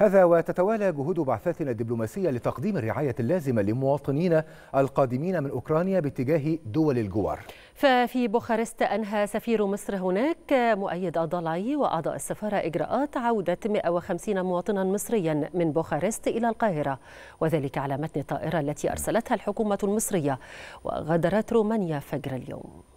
هذا وتتوالى جهود بعثاتنا الدبلوماسية لتقديم الرعاية اللازمة لمواطنينا القادمين من أوكرانيا باتجاه دول الجوار ففي بوخارست أنهى سفير مصر هناك مؤيد الضلعي وأعضاء السفارة إجراءات عودة 150 مواطنا مصريا من بوخارست إلى القاهرة وذلك على متن الطائرة التي أرسلتها الحكومة المصرية وغادرت رومانيا فجر اليوم